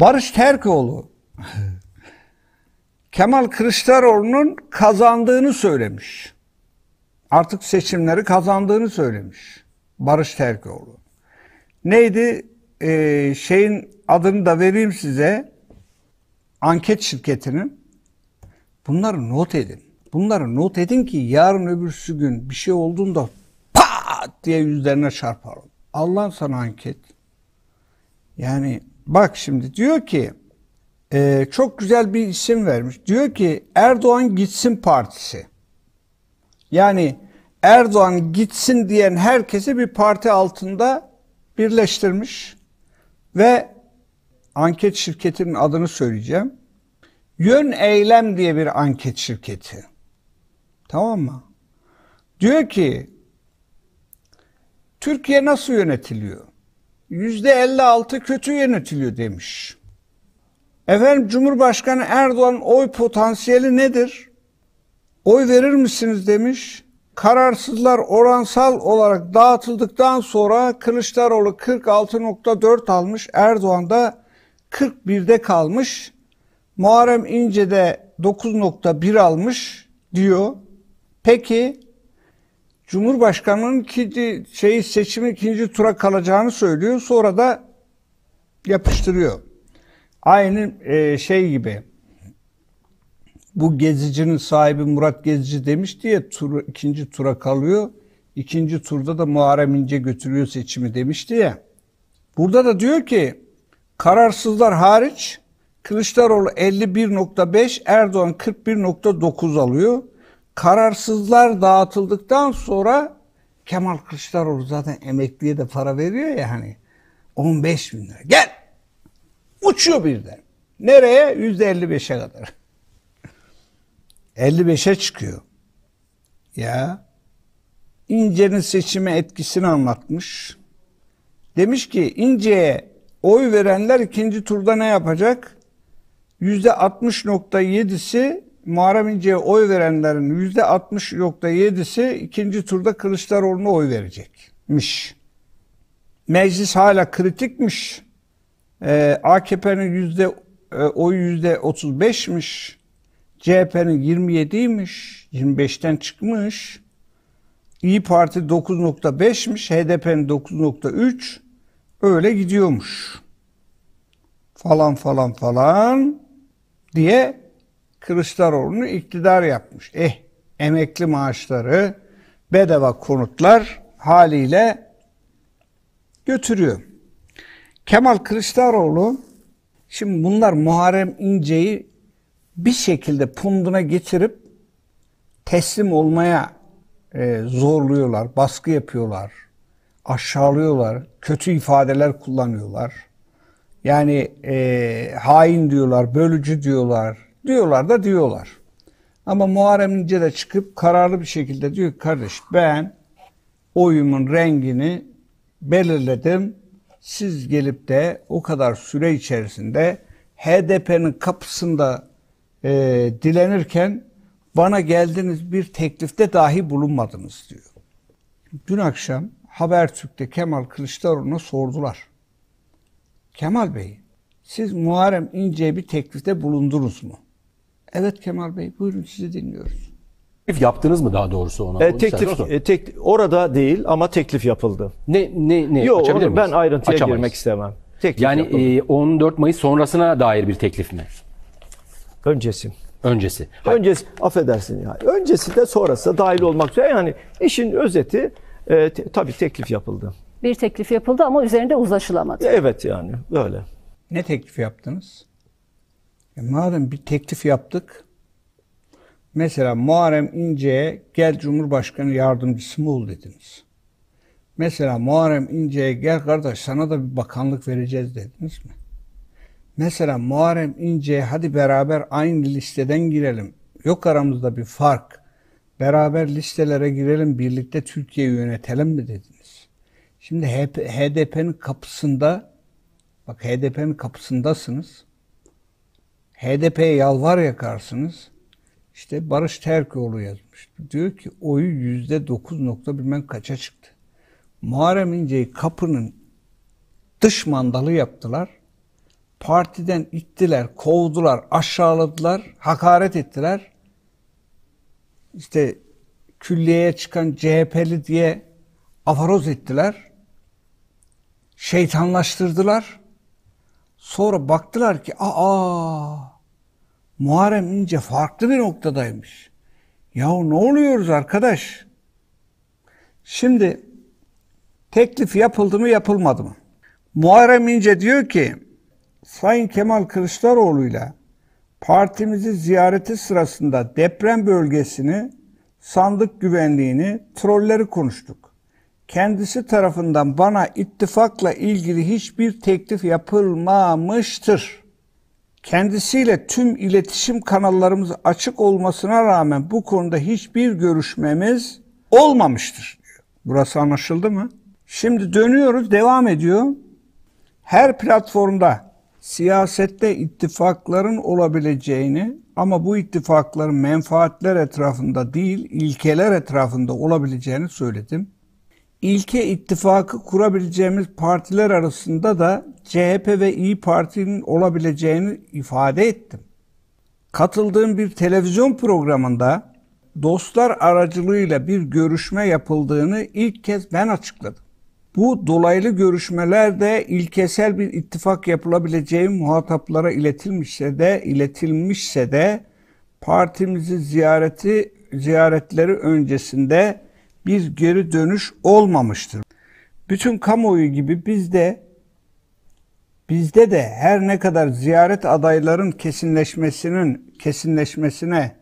Barış Terkoğlu Kemal Kılıçdaroğlu'nun kazandığını söylemiş. Artık seçimleri kazandığını söylemiş. Barış Terkoğlu. Neydi? Ee, şeyin adını da vereyim size. Anket şirketinin. Bunları not edin. Bunları not edin ki yarın öbürsü gün bir şey olduğunda pat diye yüzlerine çarpalım. Allah'ın sana anket. Yani Bak şimdi diyor ki e, çok güzel bir isim vermiş. Diyor ki Erdoğan gitsin partisi. Yani Erdoğan gitsin diyen herkesi bir parti altında birleştirmiş ve anket şirketinin adını söyleyeceğim. Yön Eylem diye bir anket şirketi. Tamam mı? Diyor ki Türkiye nasıl yönetiliyor? 56 kötü yönetiliyor demiş. Efendim Cumhurbaşkanı Erdoğan oy potansiyeli nedir? Oy verir misiniz demiş. Kararsızlar oransal olarak dağıtıldıktan sonra Kılıçdaroğlu 46.4 almış. Erdoğan da 41'de kalmış. Muharrem İnce de 9.1 almış diyor. Peki Cumhurbaşkanının ikinci şeyi seçimi ikinci tura kalacağını söylüyor. Sonra da yapıştırıyor. Aynı e, şey gibi. Bu gezicinin sahibi Murat Gezici demiş diye tur, ikinci tura kalıyor. İkinci turda da Muharrem İnce götürüyor seçimi demişti ya. Burada da diyor ki kararsızlar hariç Kılıçdaroğlu 51.5, Erdoğan 41.9 alıyor kararsızlar dağıtıldıktan sonra Kemal Kılıçdaroğlu zaten emekliye de para veriyor ya hani 15 bin lira. Gel! Uçuyor birden. Nereye? %55'e kadar. 55'e çıkıyor. Ya. İnce'nin seçime etkisini anlatmış. Demiş ki İnce'ye oy verenler ikinci turda ne yapacak? %60.7'si Muharrem İnce'ye oy verenlerin %60.7'si ikinci turda Kılıçdaroğlu'na oy verecekmiş. Meclis hala kritikmiş. Ee, AKP'nin yüzde e, oy yüzde 35'miş. CHP'nin 27'ymiş. 25'ten çıkmış. İyi Parti 9.5'miş. HDP'nin 9.3. Öyle gidiyormuş. Falan falan falan diye Kılıçdaroğlu'nu iktidar yapmış. Eh emekli maaşları, bedava konutlar haliyle götürüyor. Kemal Kılıçdaroğlu şimdi bunlar Muharrem İnce'yi bir şekilde punduna getirip teslim olmaya e, zorluyorlar, baskı yapıyorlar, aşağılıyorlar, kötü ifadeler kullanıyorlar. Yani e, hain diyorlar, bölücü diyorlar, Diyorlar da diyorlar. Ama Muharrem İnce de çıkıp kararlı bir şekilde diyor ki kardeş ben oyumun rengini belirledim. Siz gelip de o kadar süre içerisinde HDP'nin kapısında e, dilenirken bana geldiniz bir teklifte dahi bulunmadınız diyor. Dün akşam Habertürk'te Kemal Kılıçdaroğlu'na sordular. Kemal Bey siz Muharrem İnce'ye bir teklifte bulundunuz mu? Evet Kemal Bey buyurun sizi dinliyoruz. Teklif yaptınız mı daha doğrusu ona? E, teklif e, tek orada değil ama teklif yapıldı. ne ne ne Yok açabilir onu- miyiz? ben ayrıntıya Açamayız. girmek istemem. Teklif Yani e, 14 Mayıs sonrasına dair bir teklif mi? öncesi. Öncesi. Öncesi affedersin yani. Öncesi de sonrası dahil olmak üzere yani işin özeti e, te- tabii teklif yapıldı. Bir teklif yapıldı ama üzerinde uzlaşılamadı. Evet yani böyle. Ne teklif yaptınız? E madem bir teklif yaptık, mesela Muharrem İnce'ye gel Cumhurbaşkanı yardımcısı mı ol dediniz. Mesela Muharrem İnce'ye gel kardeş sana da bir bakanlık vereceğiz dediniz mi? Mesela Muharrem İnce'ye hadi beraber aynı listeden girelim. Yok aramızda bir fark. Beraber listelere girelim, birlikte Türkiye'yi yönetelim mi dediniz? Şimdi HDP'nin kapısında, bak HDP'nin kapısındasınız. HDP'ye yalvar yakarsınız. İşte Barış Terkoğlu yazmış. Diyor ki oyu yüzde dokuz nokta bilmem kaça çıktı. Muharrem İnce'yi kapının dış mandalı yaptılar. Partiden ittiler, kovdular, aşağıladılar, hakaret ettiler. İşte külliyeye çıkan CHP'li diye afaroz ettiler. Şeytanlaştırdılar. Sonra baktılar ki aa Muharrem İnce farklı bir noktadaymış. Ya ne oluyoruz arkadaş? Şimdi teklif yapıldı mı yapılmadı mı? Muharrem İnce diyor ki Sayın Kemal Kılıçdaroğlu'yla partimizi ziyareti sırasında deprem bölgesini, sandık güvenliğini, trolleri konuştuk kendisi tarafından bana ittifakla ilgili hiçbir teklif yapılmamıştır. Kendisiyle tüm iletişim kanallarımız açık olmasına rağmen bu konuda hiçbir görüşmemiz olmamıştır Burası anlaşıldı mı? Şimdi dönüyoruz, devam ediyor. Her platformda siyasette ittifakların olabileceğini ama bu ittifakların menfaatler etrafında değil, ilkeler etrafında olabileceğini söyledim ilke ittifakı kurabileceğimiz partiler arasında da CHP ve İyi Parti'nin olabileceğini ifade ettim. Katıldığım bir televizyon programında dostlar aracılığıyla bir görüşme yapıldığını ilk kez ben açıkladım. Bu dolaylı görüşmelerde ilkesel bir ittifak yapılabileceği muhataplara iletilmişse de iletilmişse de partimizi ziyareti ziyaretleri öncesinde bir geri dönüş olmamıştır. Bütün kamuoyu gibi bizde bizde de her ne kadar ziyaret adayların kesinleşmesinin kesinleşmesine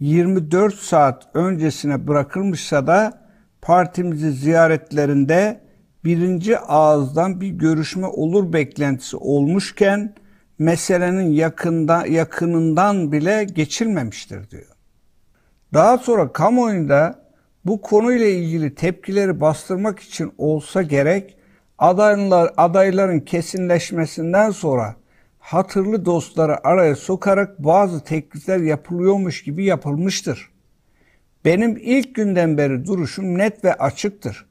24 saat öncesine bırakılmışsa da partimizi ziyaretlerinde birinci ağızdan bir görüşme olur beklentisi olmuşken meselenin yakında yakınından bile geçilmemiştir diyor. Daha sonra kamuoyunda bu konuyla ilgili tepkileri bastırmak için olsa gerek adaylar, adayların kesinleşmesinden sonra hatırlı dostları araya sokarak bazı teklifler yapılıyormuş gibi yapılmıştır. Benim ilk günden beri duruşum net ve açıktır.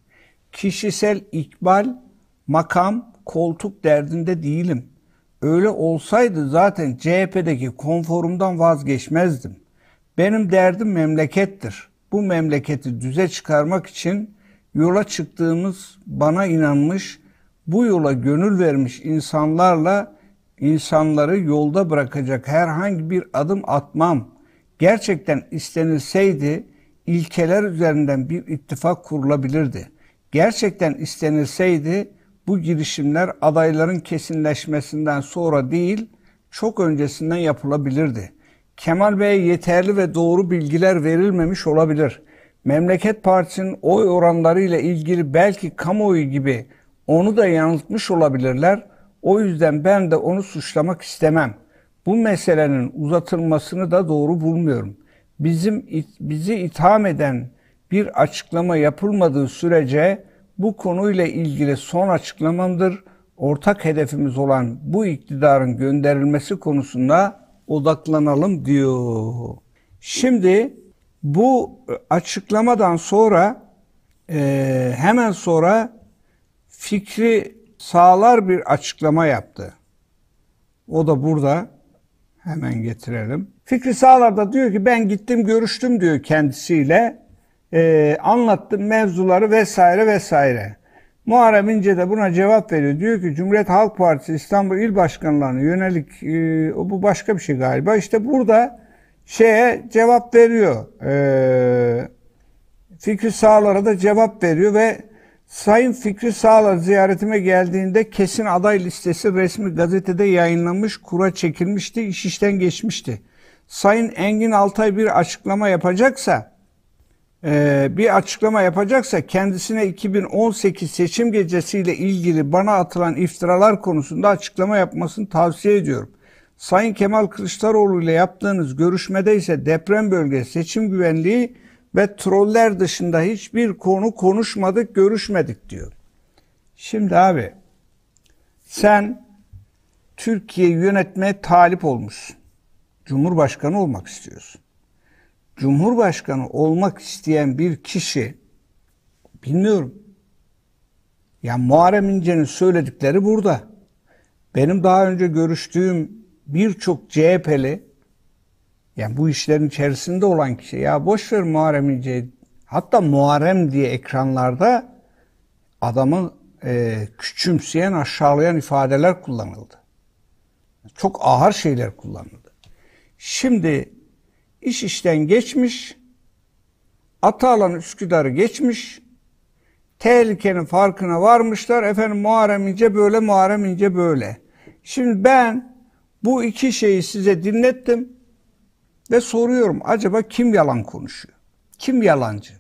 Kişisel ikbal, makam, koltuk derdinde değilim. Öyle olsaydı zaten CHP'deki konforumdan vazgeçmezdim. Benim derdim memlekettir.'' bu memleketi düze çıkarmak için yola çıktığımız bana inanmış, bu yola gönül vermiş insanlarla insanları yolda bırakacak herhangi bir adım atmam. Gerçekten istenilseydi ilkeler üzerinden bir ittifak kurulabilirdi. Gerçekten istenilseydi bu girişimler adayların kesinleşmesinden sonra değil, çok öncesinden yapılabilirdi. Kemal Bey'e yeterli ve doğru bilgiler verilmemiş olabilir. Memleket Partisi'nin oy oranları ile ilgili belki kamuoyu gibi onu da yanıltmış olabilirler. O yüzden ben de onu suçlamak istemem. Bu meselenin uzatılmasını da doğru bulmuyorum. Bizim bizi itham eden bir açıklama yapılmadığı sürece bu konuyla ilgili son açıklamamdır. Ortak hedefimiz olan bu iktidarın gönderilmesi konusunda odaklanalım diyor. Şimdi bu açıklamadan sonra e, hemen sonra fikri sağlar bir açıklama yaptı. O da burada hemen getirelim. Fikri Sağlar da diyor ki ben gittim görüştüm diyor kendisiyle. E, anlattım mevzuları vesaire vesaire. Muharrem İnce de buna cevap veriyor. Diyor ki Cumhuriyet Halk Partisi İstanbul İl Başkanlarına yönelik e, bu başka bir şey galiba. İşte burada şeye cevap veriyor. E, Fikri Sağlar'a da cevap veriyor ve Sayın Fikri Sağlar ziyaretime geldiğinde kesin aday listesi resmi gazetede yayınlanmış, kura çekilmişti, iş işten geçmişti. Sayın Engin Altay bir açıklama yapacaksa ee, bir açıklama yapacaksa kendisine 2018 seçim gecesiyle ilgili bana atılan iftiralar konusunda açıklama yapmasını tavsiye ediyorum. Sayın Kemal Kılıçdaroğlu ile yaptığınız görüşmede ise deprem bölge seçim güvenliği ve troller dışında hiçbir konu konuşmadık, görüşmedik diyor. Şimdi abi sen Türkiye yönetmeye talip olmuşsun. Cumhurbaşkanı olmak istiyorsun. Cumhurbaşkanı olmak isteyen bir kişi bilmiyorum. Yani Muharrem İnce'nin söyledikleri burada. Benim daha önce görüştüğüm birçok CHP'li yani bu işlerin içerisinde olan kişi ya boş ver Muharrem İnce'yi hatta Muharrem diye ekranlarda adamı e, küçümseyen aşağılayan ifadeler kullanıldı. Çok ağır şeyler kullanıldı. Şimdi iş işten geçmiş, Atalan Üsküdar'ı geçmiş, tehlikenin farkına varmışlar. Efendim Muharrem İnce böyle, Muharrem İnce böyle. Şimdi ben bu iki şeyi size dinlettim ve soruyorum acaba kim yalan konuşuyor? Kim yalancı?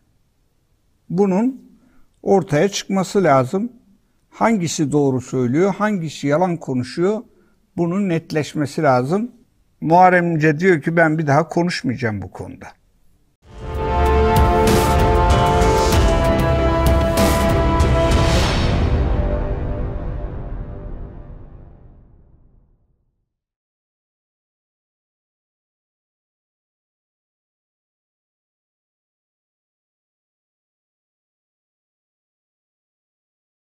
Bunun ortaya çıkması lazım. Hangisi doğru söylüyor, hangisi yalan konuşuyor? Bunun netleşmesi lazım. Muharrem diyor ki ben bir daha konuşmayacağım bu konuda.